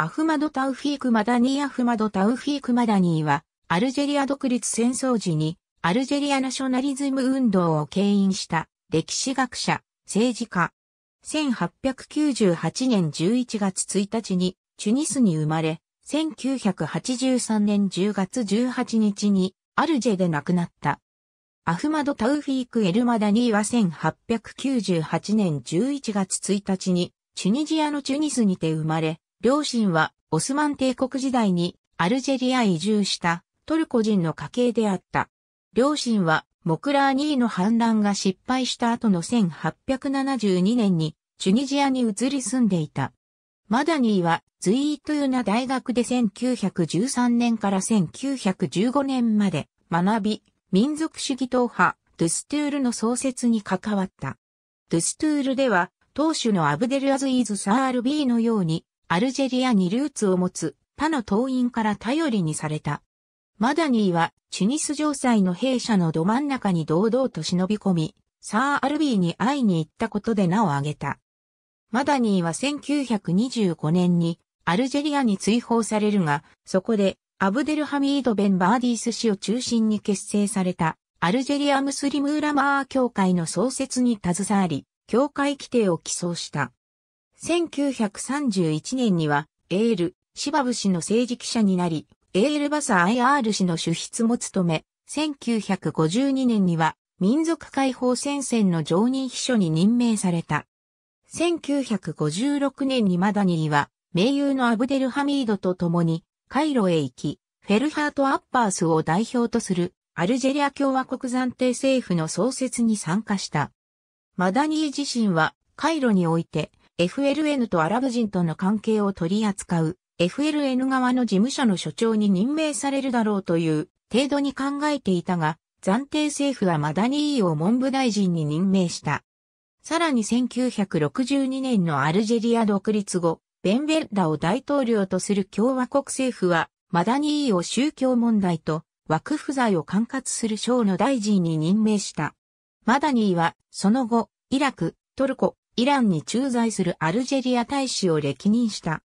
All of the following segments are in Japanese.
アフマド・タウフィーク・マダニーアフマド・タウフィーク・マダニーは、アルジェリア独立戦争時に、アルジェリアナショナリズム運動を牽引した歴史学者、政治家。1898年11月1日にチュニスに生まれ、1983年10月18日にアルジェで亡くなった。アフマド・タウフィーク・エルマダニーは1898年11月1日にチュニジアのチュニスにて生まれ、両親はオスマン帝国時代にアルジェリア移住したトルコ人の家系であった。両親はモクラーニーの反乱が失敗した後の1872年にチュニジアに移り住んでいた。マダニーはズイートユナ大学で1913年から1915年まで学び、民族主義党派ドゥストゥールの創設に関わった。ドゥストゥールでは当主のアブデルアズイーズ・サールビーのようにアルジェリアにルーツを持つ他の党員から頼りにされた。マダニーはチュニス城塞の兵舎のど真ん中に堂々と忍び込み、サー・アルビーに会いに行ったことで名を挙げた。マダニーは1925年にアルジェリアに追放されるが、そこでアブデルハミード・ベン・バーディース氏を中心に結成されたアルジェリア・ムスリム・ウラマー教会の創設に携わり、教会規定を起草した。1931年には、エール、シバブ氏の政治記者になり、エールバサ IR 氏の主筆も務め、1952年には、民族解放戦線の常任秘書に任命された。1956年にマダニーは、盟友のアブデルハミードと共に、カイロへ行き、フェルハート・アッパースを代表とする、アルジェリア共和国暫定政府の創設に参加した。マダニー自身は、カイロにおいて、FLN とアラブ人との関係を取り扱う FLN 側の事務所の所長に任命されるだろうという程度に考えていたが、暫定政府はマダニーを文部大臣に任命した。さらに1962年のアルジェリア独立後、ベンベッラを大統領とする共和国政府は、マダニーを宗教問題と枠不在を管轄する省の大臣に任命した。マダニーは、その後、イラク、トルコ、イランに駐在するアルジェリア大使を歴任した。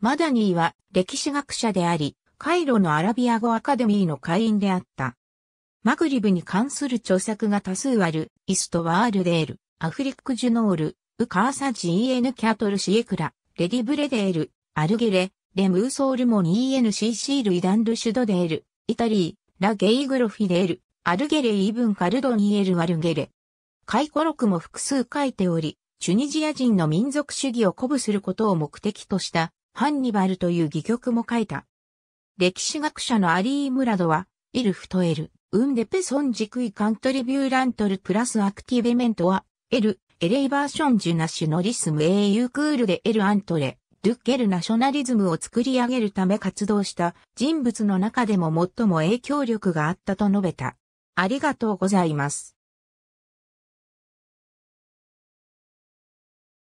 マダニーは歴史学者であり、カイロのアラビア語アカデミーの会員であった。マグリブに関する著作が多数ある、イストワールデール、アフリック・ジュノール、ウカーサエヌ・キャトルシエクラ、レディブレデール、アルゲレ、レムーソールモニー・エヌ・シー・シールイダンルシュドデール、イタリー、ラゲイグロフィデール、アルゲレイブンカルドニエルアルゲレ。回顧録も複数書いており、チュニジア人の民族主義を鼓舞することを目的としたハンニバルという戯曲も書いた。歴史学者のアリー・ムラドは、イルフトエル、ウンデペソンジクイカントリビューラントルプラスアクティベメントは、エル、エレイバーションジュナシュノリスム英雄クールでエルアントレ、ルッケルナショナリズムを作り上げるため活動した人物の中でも最も影響力があったと述べた。ありがとうございます。